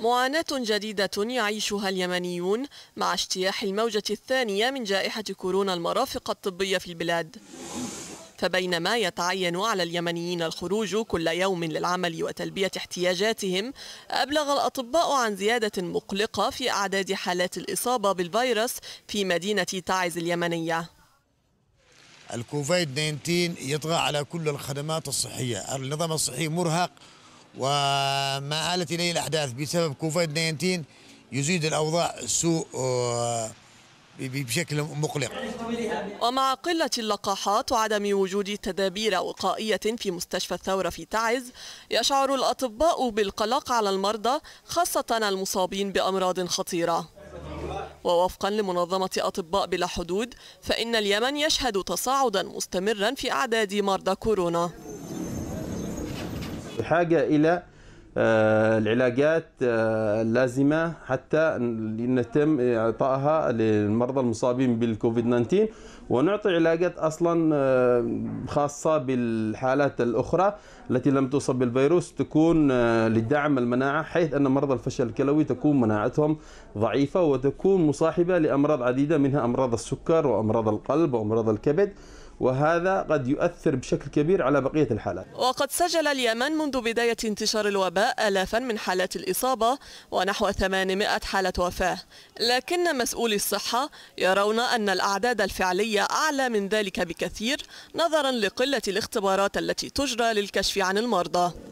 معاناة جديدة يعيشها اليمنيون مع اجتياح الموجة الثانية من جائحة كورونا المرافق الطبية في البلاد فبينما يتعين على اليمنيين الخروج كل يوم للعمل وتلبية احتياجاتهم أبلغ الأطباء عن زيادة مقلقة في أعداد حالات الإصابة بالفيروس في مدينة تعز اليمنية الكوفيد 19 يطغى على كل الخدمات الصحية النظام الصحي مرهق وما آلت إليه الأحداث بسبب كوفيد 19 يزيد الأوضاع سوء آه، بشكل مقلق ومع قلة اللقاحات وعدم وجود تدابير وقائية في مستشفى الثورة في تعز يشعر الأطباء بالقلق على المرضى خاصة المصابين بأمراض خطيرة ووفقا لمنظمة أطباء بلا حدود فإن اليمن يشهد تصاعدا مستمرا في أعداد مرضى كورونا بحاجة إلى آه، العلاجات آه، اللازمة حتى يتم إعطائها للمرضى المصابين بالكوفيد 19 ونعطي علاجات أصلا آه، خاصة بالحالات الأخرى التي لم تصب بالفيروس تكون لدعم المناعة حيث أن مرضى الفشل الكلوي تكون مناعتهم ضعيفة وتكون مصاحبة لأمراض عديدة منها أمراض السكر وأمراض القلب وأمراض الكبد وهذا قد يؤثر بشكل كبير على بقية الحالات وقد سجل اليمن منذ بداية انتشار الوباء آلافا من حالات الإصابة ونحو 800 حالة وفاة لكن مسؤولي الصحة يرون أن الأعداد الفعلية أعلى من ذلك بكثير نظرا لقلة الاختبارات التي تجرى للكشف عن المرضى